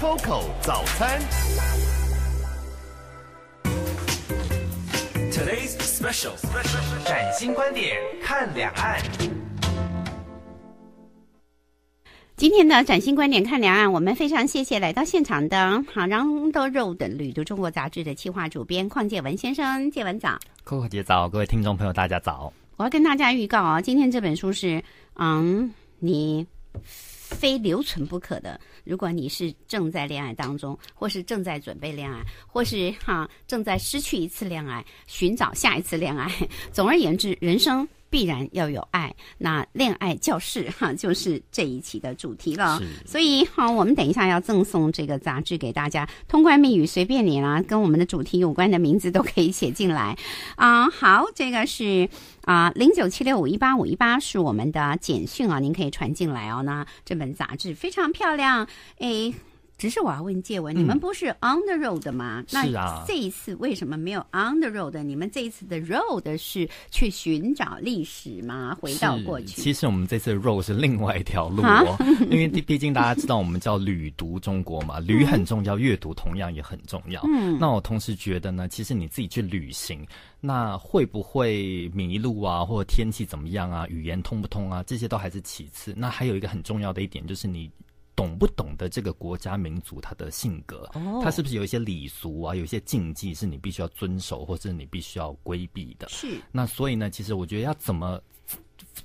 Coco 早餐。Today's special，崭新观点看两岸。今天的崭新观点看两岸，我们非常谢谢来到现场的《好让的路》的《旅途中国杂志》的企划主编邝介文先生。介文早，Coco 姐早，各位听众朋友大家早。我要跟大家预告啊，今天这本书是嗯你。非留存不可的。如果你是正在恋爱当中，或是正在准备恋爱，或是哈正在失去一次恋爱，寻找下一次恋爱。总而言之，人生。必然要有爱，那恋爱教室哈就是这一期的主题了。所以好，我们等一下要赠送这个杂志给大家，通关密语随便你啦，跟我们的主题有关的名字都可以写进来。啊，好，这个是啊零九七六五一八五一八是我们的简讯啊，您可以传进来哦。那这本杂志非常漂亮，哎。只是我要问借文，你们不是 on the road 吗？是啊。那这一次为什么没有 on the road？你们这一次的 road 是去寻找历史吗？回到过去？其实我们这次 road 是另外一条路哦。因为毕竟大家知道我们叫旅读中国嘛，旅很重要，阅读同样也很重要。嗯。那我同时觉得呢，其实你自己去旅行，那会不会迷路啊？或者天气怎么样啊？语言通不通啊？这些都还是其次。那还有一个很重要的一点就是你。懂不懂得这个国家民族他的性格，他是不是有一些礼俗啊，有一些禁忌是你必须要遵守或者你必须要规避的？是。那所以呢，其实我觉得要怎么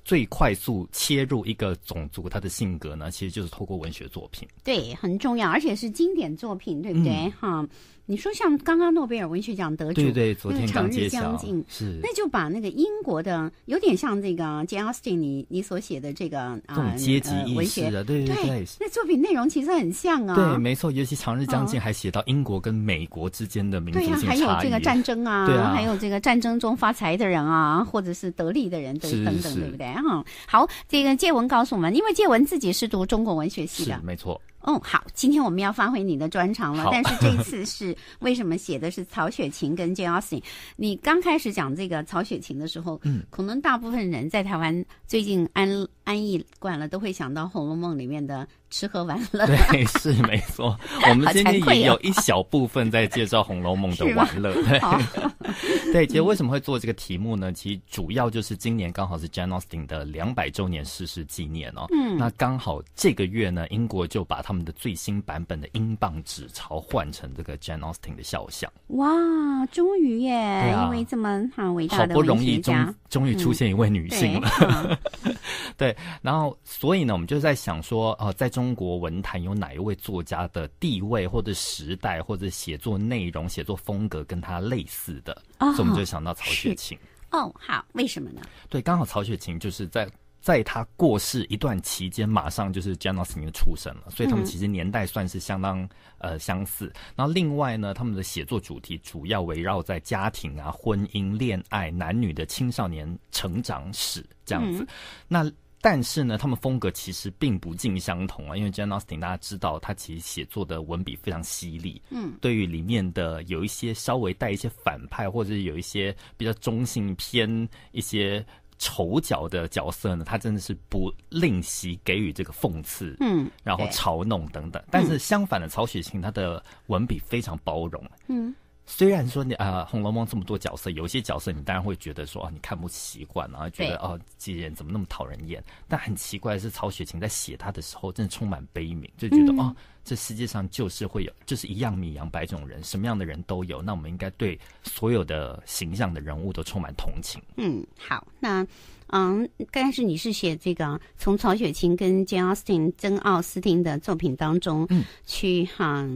最快速切入一个种族他的性格呢？其实就是透过文学作品，对，很重要，而且是经典作品，对不对？哈。你说像刚刚诺贝尔文学奖得主，对昨天，长日将近。是那就把那个英国的有点像这个杰奥斯汀，你你所写的这个这种阶级意识的，对对对，那作品内容其实很像啊。对，没错，尤其《长日将近》还写到英国跟美国之间的民族差异。对，还有这个战争啊，还有这个战争中发财的人啊，或者是得利的人等等，对不对啊？好，这个介文告诉我们，因为介文自己是读中国文学系的，没错。哦，好，今天我们要发挥你的专长了，但是这次是为什么写的是曹雪芹跟 Jane Austen？你刚开始讲这个曹雪芹的时候，嗯，可能大部分人在台湾最近安。安逸惯了，都会想到《红楼梦》里面的吃喝玩乐。对，是没错。我们今天也有一小部分在介绍《红楼梦》的 玩乐。对，其实为什么会做这个题目呢？其实主要就是今年刚好是 Jane Austen 的两百周年逝世纪念哦。嗯。那刚好这个月呢，英国就把他们的最新版本的英镑纸钞换成这个 Jane Austen 的肖像。哇，终于耶！因为这么好伟大的不容易终于出现一位女性了。对，然后所以呢，我们就在想说，呃，在中国文坛有哪一位作家的地位，或者时代，或者写作内容、写作风格跟他类似的？所以我们就想到曹雪芹。哦，好，为什么呢？对，刚好曹雪芹就是在。在他过世一段期间，马上就是 Janosin 的出生了，所以他们其实年代算是相当呃相似。那另外呢，他们的写作主题主要围绕在家庭啊、婚姻、恋爱、男女的青少年成长史这样子。那但是呢，他们风格其实并不尽相同啊，因为 Janosin 大家知道，他其实写作的文笔非常犀利，嗯，对于里面的有一些稍微带一些反派，或者是有一些比较中性偏一些。丑角的角色呢，他真的是不吝惜给予这个讽刺，嗯，然后嘲弄等等。但是相反的，曹雪芹他的文笔非常包容，嗯。虽然说你啊，《红楼梦》这么多角色，有些角色你当然会觉得说，啊，你看不习惯啊，觉得哦，这人怎么那么讨人厌？但很奇怪，是曹雪芹在写他的时候，真的充满悲悯，就觉得哦，这世界上就是会有，就是一样米养百种人，什么样的人都有。那我们应该对所有的形象的人物都充满同情。嗯，好，那嗯，刚开始你是写这个，从曹雪芹跟简奥斯汀、珍奥斯汀的作品当中去哈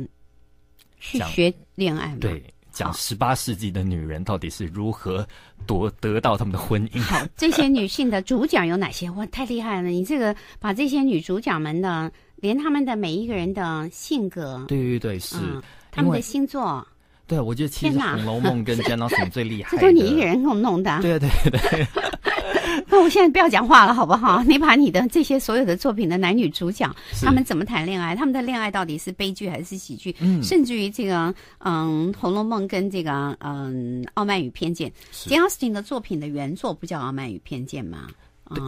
去学恋爱吗？对。讲十八世纪的女人到底是如何夺得到他们的婚姻？好，这些女性的主角有哪些？哇，太厉害了！你这个把这些女主角们的，连他们的每一个人的性格，对对对，是他们的星座。对，我觉得其实《红楼梦》跟《煎 熬》n 最厉害。这都你一个人弄弄的？对对对。那我现在不要讲话了，好不好？你把你的这些所有的作品的男女主角，他们怎么谈恋爱？他们的恋爱到底是悲剧还是喜剧？甚至于这个，嗯，《红楼梦》跟这个，嗯，《傲慢与偏见》。s t i n 的作品的原作不叫《傲慢与偏见》吗？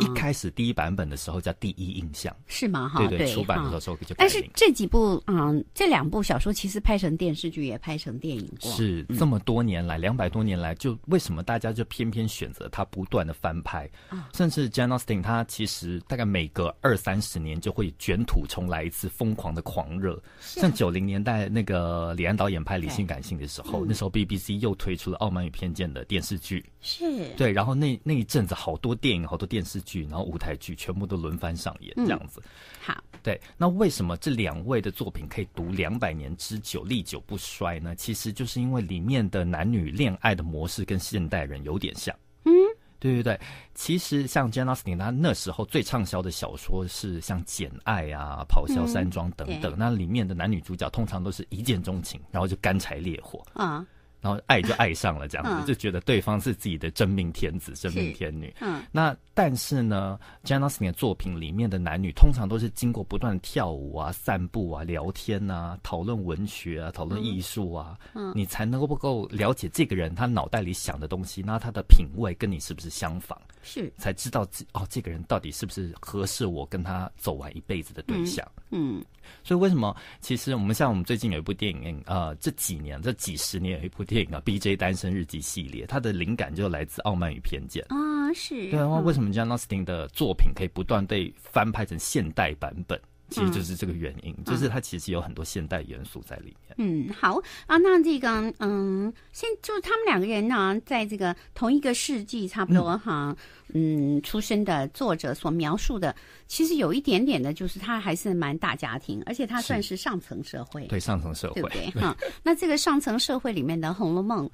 一开始第一版本的时候叫《第一印象》，是吗？哈，对对，出版的时候就。但是这几部，嗯，这两部小说其实拍成电视剧也拍成电影过。是这么多年来，两百多年来，就为什么大家就偏偏选择它，不断的翻拍？啊，甚至《j a n a t h n 他其实大概每隔二三十年就会卷土重来一次，疯狂的狂热。像九零年代那个李安导演拍《理性感性》的时候，那时候 BBC 又推出了《傲慢与偏见》的电视剧。是。对，然后那那一阵子好多电影，好多电视。视剧，然后舞台剧，全部都轮番上演，这样子。好，对。那为什么这两位的作品可以读两百年之久，历久不衰呢？其实就是因为里面的男女恋爱的模式跟现代人有点像。嗯，对对对。其实像 Jane Austen，他那时候最畅销的小说是像《简爱》啊，《咆哮山庄》等等，那里面的男女主角通常都是一见钟情，然后就干柴烈火啊。然后爱就爱上了，这样子就觉得对方是自己的真命天子、真命天女。嗯，那但是呢 j a n i s n 的作品里面的男女通常都是经过不断跳舞啊、散步啊、聊天啊、讨论文学啊、讨论艺术啊，嗯，你才能够不够了解这个人他脑袋里想的东西，那他的品味跟你是不是相仿？是，才知道这哦，这个人到底是不是合适我跟他走完一辈子的对象？嗯，所以为什么？其实我们像我们最近有一部电影，呃，这几年这几十年有一部。电影啊，《B J 单身日记系列，它的灵感就来自《傲慢与偏见》啊，是对啊，为什么像奥斯汀的作品可以不断被翻拍成现代版本？其实就是这个原因，就是它其实有很多现代元素在里面。嗯，好啊，那这个嗯，现就是他们两个人呢，在这个同一个世纪，差不多哈，嗯，出生的作者所描述的，其实有一点点的，就是他还是蛮大家庭，而且他算是上层社会，对上层社会，对哈，那这个上层社会里面的《红楼梦》，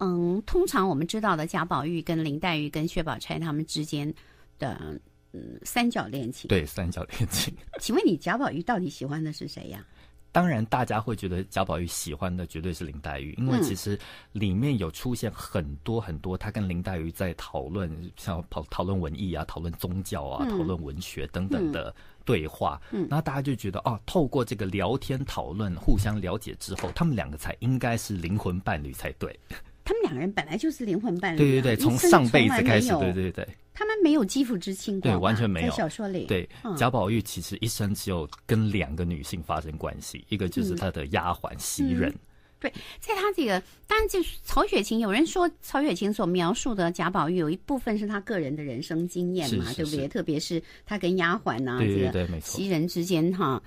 嗯，通常我们知道的贾宝玉、跟林黛玉、跟薛宝钗他们之间的。嗯，三角恋情对三角恋情。请问你贾宝玉到底喜欢的是谁呀？当然，大家会觉得贾宝玉喜欢的绝对是林黛玉，因为其实里面有出现很多很多他跟林黛玉在讨论，像讨讨论文艺啊，讨论宗教啊，讨论文学等等的对话。然后大家就觉得，哦，透过这个聊天讨论，互相了解之后，他们两个才应该是灵魂伴侣才对。他们两个人本来就是灵魂伴侣。对对对，从上辈子开始，对对对。他们没有肌肤之亲，对完全没有。小说里，对贾宝玉其实一生只有跟两个女性发生关系，一个就是他的丫鬟袭人。对，在他这个，当然就是曹雪芹。有人说，曹雪芹所描述的贾宝玉有一部分是他个人的人生经验嘛，对不对？特别是他跟丫鬟呐，对对对，没错，袭人之间哈，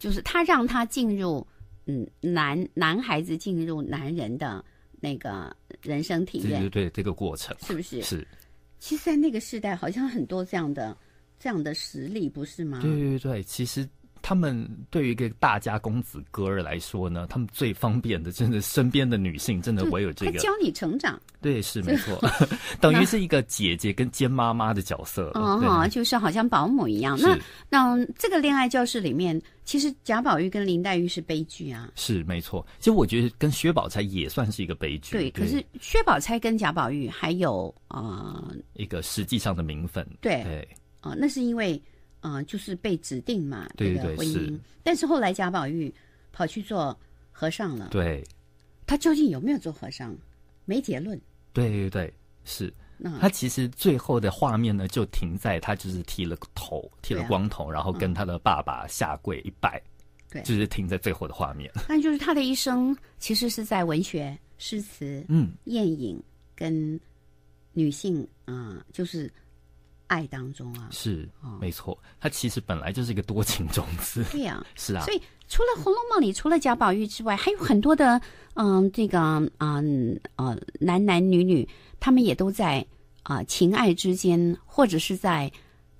就是他让他进入，嗯，男男孩子进入男人的那个。人生体验，对对对，这个过程，是不是？是。其实，在那个时代，好像很多这样的、这样的实例，不是吗？对对对，其实。他们对于一个大家公子哥儿来说呢，他们最方便的，真的身边的女性，真的唯有这个教你成长。对，是没错，等于是一个姐姐跟兼妈妈的角色。嗯哼，就是好像保姆一样。那那这个恋爱教室里面，其实贾宝玉跟林黛玉是悲剧啊。是没错，其实我觉得跟薛宝钗也算是一个悲剧。对，可是薛宝钗跟贾宝玉还有啊一个实际上的名分。对。啊，那是因为。啊，就是被指定嘛，对对，婚姻。但是后来贾宝玉跑去做和尚了。对，他究竟有没有做和尚？没结论。对对对，是他其实最后的画面呢，就停在他就是剃了头，剃了光头，然后跟他的爸爸下跪一拜。对，就是停在最后的画面。那就是他的一生其实是在文学、诗词、嗯、宴饮跟女性啊，就是。爱当中啊，是啊，没错，他其实本来就是一个多情种子，对呀，是啊。所以除了《红楼梦》里，除了贾宝玉之外，还有很多的嗯，这个嗯，呃，男男女女，他们也都在啊情爱之间，或者是在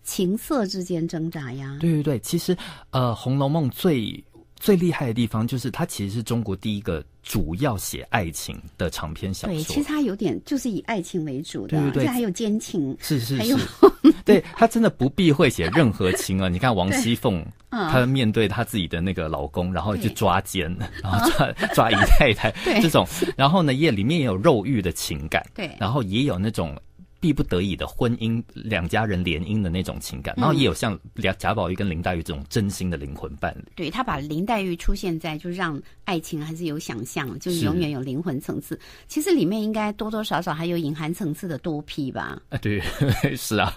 情色之间挣扎呀。对对对，其实呃，《红楼梦》最。最厉害的地方就是，他其实是中国第一个主要写爱情的长篇小说。对，其实他有点就是以爱情为主的，对且还有奸情，是是是，对他真的不避讳写任何情啊。你看王熙凤，她面对她自己的那个老公，然后去抓奸，然后抓抓姨太太这种，然后呢也里面也有肉欲的情感，对，然后也有那种。逼不得已的婚姻，两家人联姻的那种情感，然后也有像贾宝玉跟林黛玉这种真心的灵魂伴侣。对他把林黛玉出现在就让爱情还是有想象，就是永远有灵魂层次。其实里面应该多多少少还有隐含层次的多批吧？啊，对，是啊。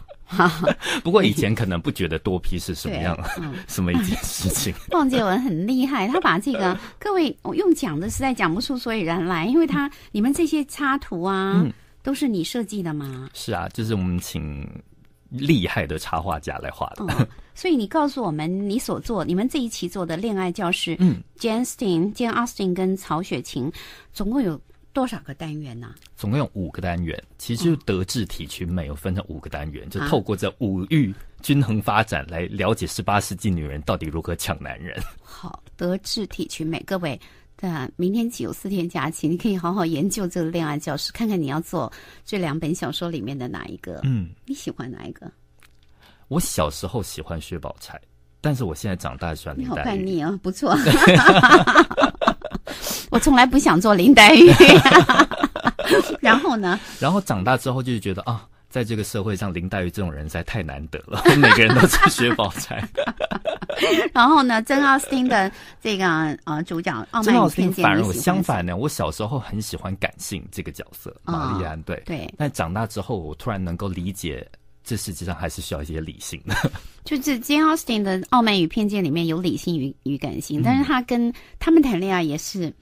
不过以前可能不觉得多批是什么样，什么一件事情。王杰文很厉害，他把这个各位我用讲的实在讲不出所以然来，因为他你们这些插图啊。都是你设计的吗？是啊，就是我们请厉害的插画家来画的。所以你告诉我们，你所做，你们这一期做的《恋爱教室》，嗯，Jane Austen、Jane Austen 跟曹雪芹，总共有多少个单元呢？总共有五个单元，其实德智体群美，分成五个单元，就透过这五育均衡发展来了解十八世纪女人到底如何抢男人。好，德智体群美，各位。对啊，明天起有四天假期，你可以好好研究这《恋爱教室，看看你要做这两本小说里面的哪一个。嗯，你喜欢哪一个？我小时候喜欢薛宝钗，但是我现在长大喜欢林黛玉啊，不错。我从来不想做林黛玉。然后呢？然后长大之后就觉得啊。在这个社会上，林黛玉这种人实在太难得了。每个人都在学宝钗。然后呢 j 奥斯汀的这个呃主角 j a 与偏见，反而我相反呢，我小时候很喜欢感性这个角色玛丽安，对，对。但长大之后，我突然能够理解，这世界上还是需要一些理性的。就是金奥斯汀的《傲慢与偏见》里面有理性与与感性，但是他跟他们谈恋爱也是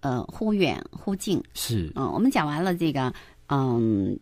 呃忽远忽近。是，嗯，我们讲完了这个，嗯。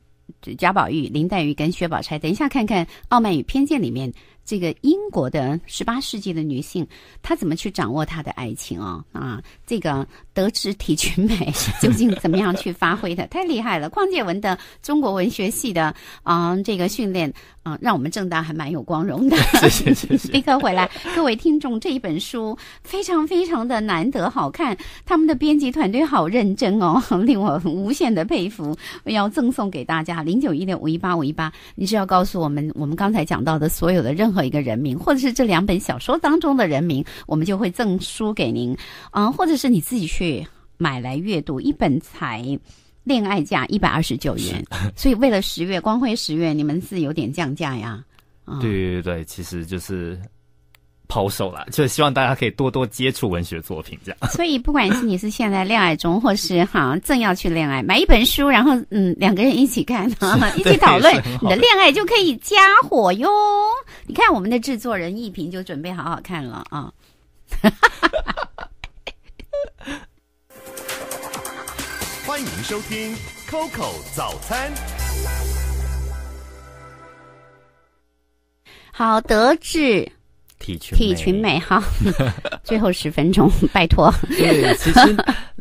贾宝玉、林黛玉跟薛宝钗，等一下看看《傲慢与偏见》里面这个英国的十八世纪的女性，她怎么去掌握她的爱情啊？啊，这个。德智体群美 究竟怎么样去发挥的？太厉害了！邝健文的中国文学系的啊，这个训练啊，让我们正大还蛮有光荣的。谢谢谢谢。立刻回来，各位听众，这一本书非常非常的难得好看，他们的编辑团队好认真哦，令我无限的佩服。要赠送给大家零九一六五一八五一八，你是要告诉我们，我们刚才讲到的所有的任何一个人名，或者是这两本小说当中的人名，我们就会赠书给您啊，或者是你自己去。去买来阅读，一本才恋爱价一百二十九元，所以为了十月光辉十月，你们是有点降价呀？对对对，其实就是抛售了，就希望大家可以多多接触文学作品，这样。所以不管是你是现在恋爱中，或是哈正要去恋爱，买一本书，然后嗯两个人一起看，一起讨论，你的恋爱就可以加火哟。你看我们的制作人一平就准备好好看了啊。欢迎收听 Coco 早餐。好，德智体群体群美哈，最后十分钟，拜托。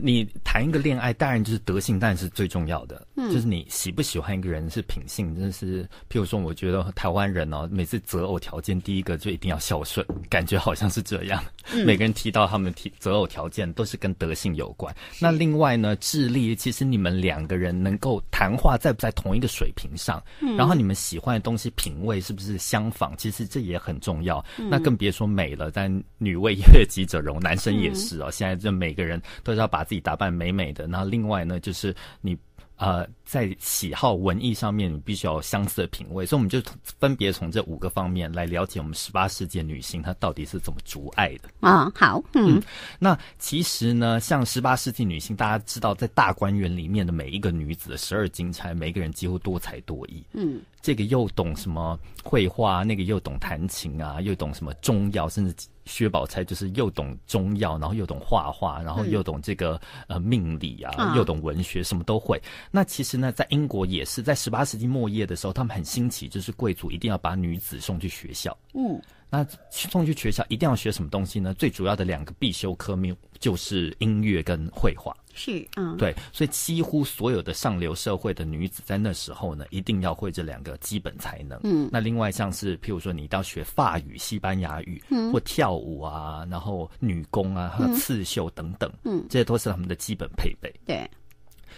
你谈一个恋爱，当然就是德性，当然是最重要的。嗯，就是你喜不喜欢一个人是品性，真的是。譬如说，我觉得台湾人哦，每次择偶条件第一个就一定要孝顺，感觉好像是这样。每个人提到他们提择偶条件，都是跟德性有关。那另外呢，智力其实你们两个人能够谈话在不在同一个水平上，然后你们喜欢的东西品味是不是相仿，其实这也很重要。那更别说美了。但女为悦己者容，男生也是哦。现在这每个人都要把自己打扮美美的，那另外呢，就是你，呃，在喜好文艺上面，你必须要相似的品味。所以我们就分别从这五个方面来了解我们十八世纪女性她到底是怎么阻碍的啊。好，嗯，那其实呢，像十八世纪女性，大家知道在大观园里面的每一个女子，十二金钗，每个人几乎多才多艺。嗯，这个又懂什么绘画，那个又懂弹琴啊，又懂什么中药，甚至。薛宝钗就是又懂中药，然后又懂画画，然后又懂这个呃命理啊，又懂文学，什么都会。那其实呢，在英国也是，在十八世纪末叶的时候，他们很兴起，就是贵族一定要把女子送去学校。嗯。那送去学校一定要学什么东西呢？最主要的两个必修科目就是音乐跟绘画。是，嗯，对，所以几乎所有的上流社会的女子在那时候呢，一定要会这两个基本才能。嗯，那另外像是譬如说，你要学法语、西班牙语，嗯，或跳舞啊，然后女工啊和刺绣等等，嗯，这都是他们的基本配备。对。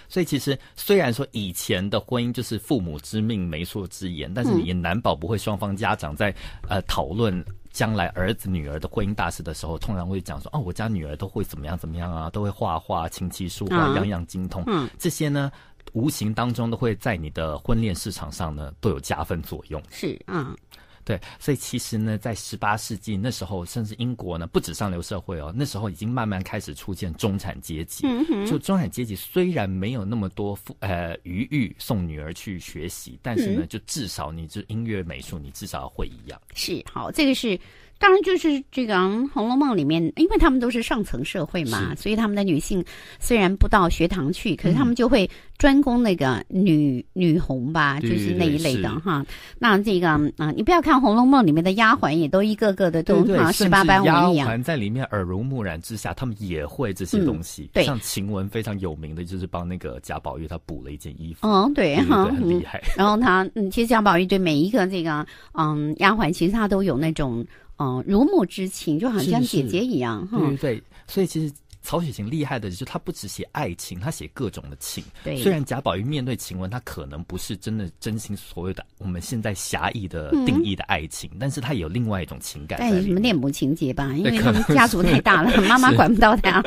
所以，其实虽然说以前的婚姻就是父母之命、媒妁之言，但是也难保不会双方家长在呃讨论将来儿子女儿的婚姻大事的时候，通常会讲说：哦，我家女儿都会怎么样怎么样啊，都会画画、琴棋书画，样样精通。这些呢，无形当中都会在你的婚恋市场上呢都有加分作用。是嗯。对，所以其实呢，在十八世纪那时候，甚至英国呢，不止上流社会哦，那时候已经慢慢开始出现中产阶级。嗯就中产阶级虽然没有那么多富呃余裕送女儿去学习，但是呢，就至少你这音乐美术，你至少会一样。是，好，这个是。当然就是这个《红楼梦》里面，因为他们都是上层社会嘛，所以他们的女性虽然不到学堂去，可是他们就会专攻那个女女红吧，就是那一类的哈。那这个啊，你不要看《红楼梦》里面的丫鬟也都一个个的都好像十八般武艺啊，样。丫鬟在里面耳濡目染之下，他们也会这些东西。对，像晴雯非常有名的就是帮那个贾宝玉他补了一件衣服。嗯，对，然很厉害。然后他，其实贾宝玉对每一个这个嗯丫鬟，其实他都有那种。哦，如母之情就好像姐姐一样哈。对对，所以其实。曹雪芹厉害的，就是他不只写爱情，他写各种的情。对，虽然贾宝玉面对晴雯，他可能不是真的真心所有的我们现在狭义的定义的爱情，但是他也有另外一种情感。哎，什么恋母情节吧？因为他们家族太大了，妈妈管不到他。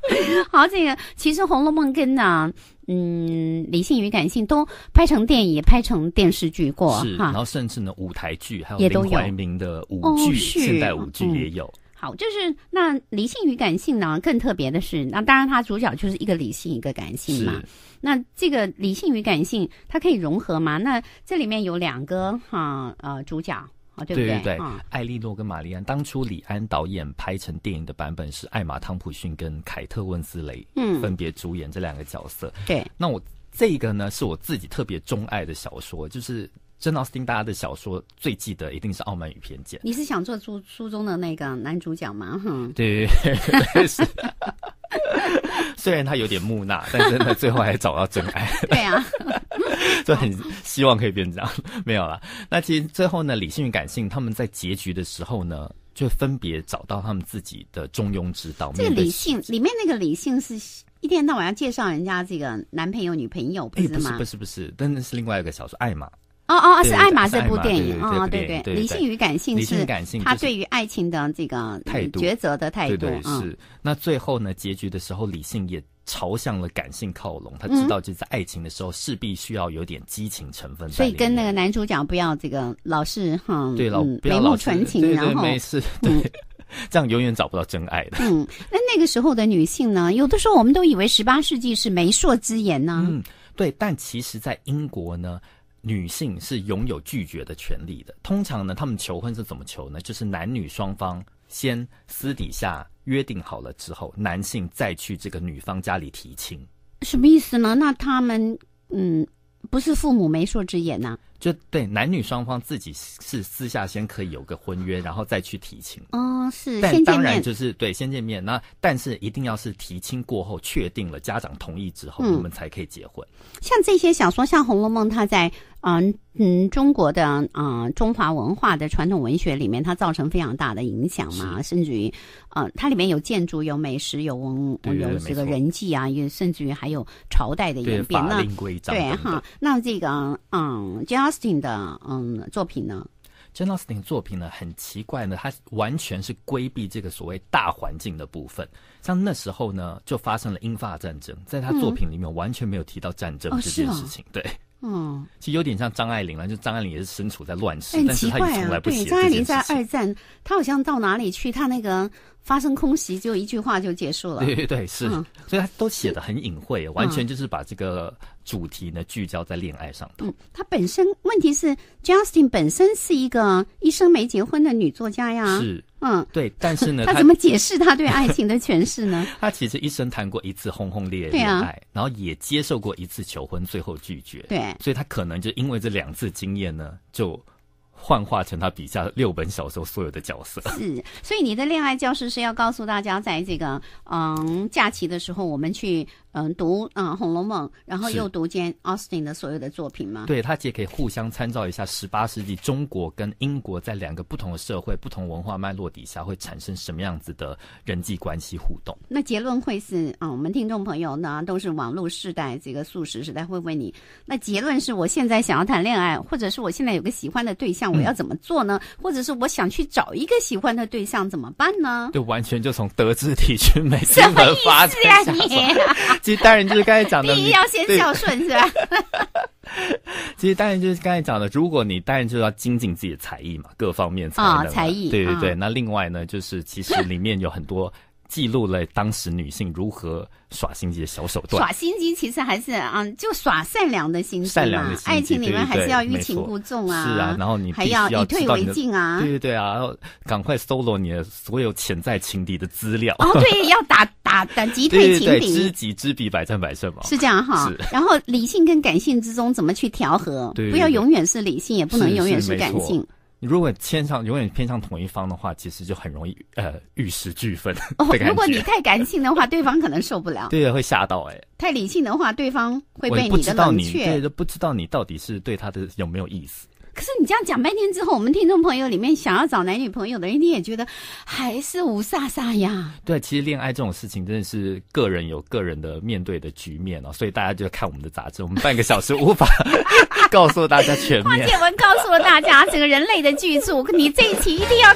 好，这个其实《红楼梦》跟呢，嗯，理性与感性都拍成电影，拍成电视剧过，是然后甚至呢，舞台剧还有林怀民的舞剧，现代舞剧也有。好，就是那理性与感性呢？更特别的是，那当然它主角就是一个理性，一个感性嘛。那这个理性与感性它可以融合吗？那这里面有两个哈呃主角，对不对？对对对，艾莉诺跟玛丽安。当初李安导演拍成电影的版本是艾玛汤普逊跟凯特温斯雷，嗯，分别主演这两个角色。对，那我这个呢是我自己特别钟爱的小说，就是。珍奥斯汀大家的小说最记得一定是《傲慢与偏见》。你是想做书书中的那个男主角吗？哈，对，虽然他有点木讷，但是的最后还找到真爱。对啊，就很希望可以变这样。没有了。那其实最后呢，理性与感性他们在结局的时候呢，就分别找到他们自己的中庸之道。这个理性里面那个理性是一天到晚要介绍人家这个男朋友女朋友，不是吗？不是不是不是，真的是另外一个小说《爱马》。哦哦，是《爱玛》这部电影啊，对对，理性与感性是他对于爱情的这个态度、抉择的态度是那最后呢，结局的时候，理性也朝向了感性靠拢。他知道，就在爱情的时候，势必需要有点激情成分。所以跟那个男主角不要这个老是哈对老眉目传情，然后没事对。这样永远找不到真爱的。嗯，那那个时候的女性呢，有的时候我们都以为十八世纪是媒妁之言呢。嗯，对，但其实在英国呢。女性是拥有拒绝的权利的。通常呢，他们求婚是怎么求呢？就是男女双方先私底下约定好了之后，男性再去这个女方家里提亲。什么意思呢？那他们嗯，不是父母媒妁之言呐。就对，男女双方自己是私下先可以有个婚约，然后再去提亲。哦，是。但当然就是对，先见面。那但是一定要是提亲过后确定了家长同意之后，我们才可以结婚。像这些小说，像《红楼梦》，它在嗯嗯中国的啊中华文化的传统文学里面，它造成非常大的影响嘛。甚至于，嗯，它里面有建筑、有美食、有文有这个人际啊，也甚至于还有朝代的演变。那对哈，那这个嗯，就要。Justin 的嗯作品呢？Justin 作品呢很奇怪呢，他完全是规避这个所谓大环境的部分。像那时候呢，就发生了英法战争，在他作品里面完全没有提到战争这件事情。对，嗯，其实有点像张爱玲了，就张爱玲也是身处在乱世，但是她从来不写。张爱玲在二战，她好像到哪里去，她那个发生空袭，就一句话就结束了。对对对，是，所以她都写的很隐晦，完全就是把这个。主题呢聚焦在恋爱上头。嗯，他本身问题是，Justin 本身是一个一生没结婚的女作家呀。是，嗯，对。但是呢，他怎么解释他对爱情的诠释呢？他其实一生谈过一次轰轰烈烈的恋爱，然后也接受过一次求婚，最后拒绝。对。所以他可能就因为这两次经验呢，就。幻化成他笔下六本小说所有的角色是，所以你的恋爱教室是要告诉大家，在这个嗯假期的时候，我们去嗯读嗯《红楼梦》，然后又读兼奥斯汀的所有的作品吗？对他也可以互相参照一下，十八世纪中国跟英国在两个不同的社会、不同文化脉络底下会产生什么样子的人际关系互动？那结论会是啊，我们听众朋友呢都是网络世代，这个素食时代会问你，那结论是我现在想要谈恋爱，或者是我现在有个喜欢的对象？我要怎么做呢？或者是我想去找一个喜欢的对象，怎么办呢？就完全就从德智体群美什么发展？其实当然就是刚才讲的 第一要先孝顺，是吧？其实当然就是刚才讲的，如果你当然就是要精进自己的才艺嘛，各方面才能。才艺，对对对。那另外呢，就是其实里面有很多。记录了当时女性如何耍心机的小手段。耍心机其实还是啊，就耍善良的心机善良的爱情里面还是要欲擒故纵啊。是啊，然后你还要以退为进啊。对对对啊，后赶快搜罗你的所有潜在情敌的资料。哦，对，要打打打击退情敌。对，知己知彼，百战百胜嘛。是这样哈。是。然后理性跟感性之中怎么去调和？对。不要永远是理性，也不能永远是感性。如果偏向永远偏向同一方的话，其实就很容易呃玉石俱焚哦。如果你太感性的话，对方可能受不了。对，会吓到哎。太理性的话，对方会被你的冷就不知道你到底是对他的有没有意思。可是你这样讲半天之后，我们听众朋友里面想要找男女朋友的人，你也觉得还是吴莎莎呀？对，其实恋爱这种事情真的是个人有个人的面对的局面哦，所以大家就看我们的杂志。我们半个小时无法 告诉大家全面。花 姐，我告诉了大家，整个人类的巨著，你这一期一定要。